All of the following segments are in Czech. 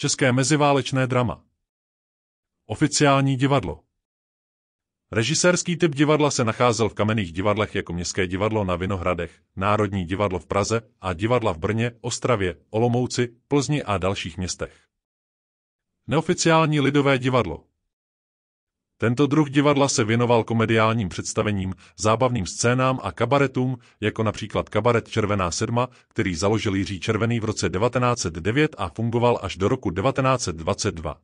České meziválečné drama. Oficiální divadlo. Režisérský typ divadla se nacházel v kamenných divadlech jako Městské divadlo na Vinohradech, Národní divadlo v Praze a divadla v Brně, Ostravě, Olomouci, Plzni a dalších městech. Neoficiální lidové divadlo tento druh divadla se věnoval komediálním představením, zábavným scénám a kabaretům, jako například kabaret Červená sedma, který založil Jiří Červený v roce 1909 a fungoval až do roku 1922.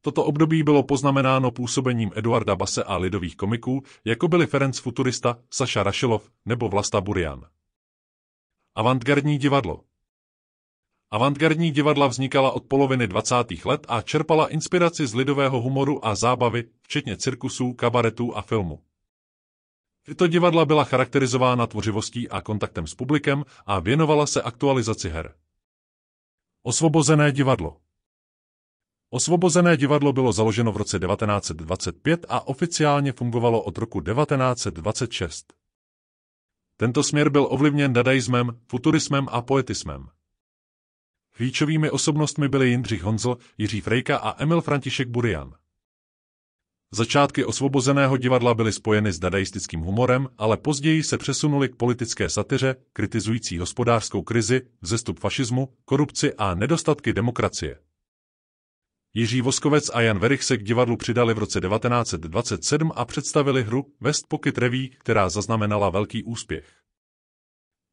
Toto období bylo poznamenáno působením Eduarda Base a lidových komiků, jako byli Ferenc Futurista, Saša Rašilov nebo Vlasta Burian. Avantgardní divadlo Avantgardní divadla vznikala od poloviny 20. let a čerpala inspiraci z lidového humoru a zábavy, včetně cirkusů, kabaretů a filmu. Tyto divadla byla charakterizována tvořivostí a kontaktem s publikem a věnovala se aktualizaci her. Osvobozené divadlo Osvobozené divadlo bylo založeno v roce 1925 a oficiálně fungovalo od roku 1926. Tento směr byl ovlivněn dadaismem, futurismem a poetismem. Klíčovými osobnostmi byli Jindřich Honzl, Jiří Frejka a Emil František Burian. Začátky osvobozeného divadla byly spojeny s dadaistickým humorem, ale později se přesunuli k politické satyře, kritizující hospodářskou krizi, vzestup fašismu, korupci a nedostatky demokracie. Jiří Voskovec a Jan Verich se k divadlu přidali v roce 1927 a představili hru West Pocket Revue, která zaznamenala velký úspěch.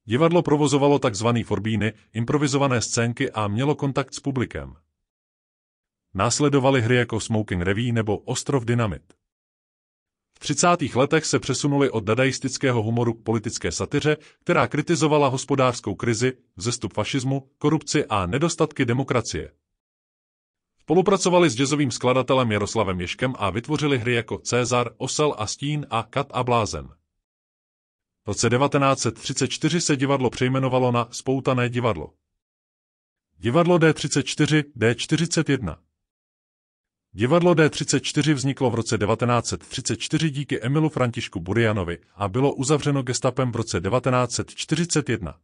Divadlo provozovalo tzv. forbíny, improvizované scénky a mělo kontakt s publikem. Následovaly hry jako Smoking Revue nebo Ostrov Dynamit. V 30. letech se přesunuli od dadaistického humoru k politické satyře, která kritizovala hospodářskou krizi, vzestup fašismu, korupci a nedostatky demokracie. Spolupracovali s jazzovým skladatelem Jaroslavem Ješkem a vytvořili hry jako Cezar, Osel a Stín a Kat a Blázen. V roce 1934 se divadlo přejmenovalo na Spoutané divadlo. Divadlo D34, D41 Divadlo D34 vzniklo v roce 1934 díky Emilu Františku Burianovi a bylo uzavřeno gestapem v roce 1941.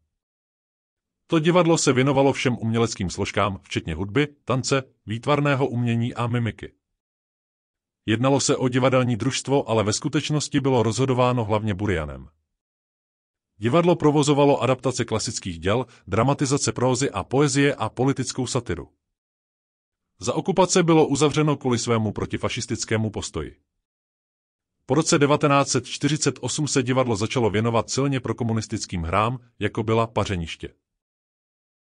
To divadlo se věnovalo všem uměleckým složkám, včetně hudby, tance, výtvarného umění a mimiky. Jednalo se o divadelní družstvo, ale ve skutečnosti bylo rozhodováno hlavně Burianem. Divadlo provozovalo adaptace klasických děl, dramatizace prózy a poezie a politickou satiru. Za okupace bylo uzavřeno kvůli svému protifašistickému postoji. Po roce 1948 se divadlo začalo věnovat silně prokomunistickým hrám, jako byla pařeniště.